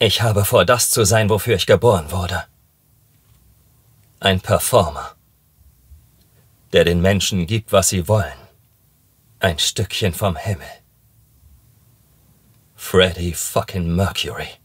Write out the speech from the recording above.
Ich habe vor, das zu sein, wofür ich geboren wurde. Ein Performer, der den Menschen gibt, was sie wollen. Ein Stückchen vom Himmel. Freddy fucking Mercury.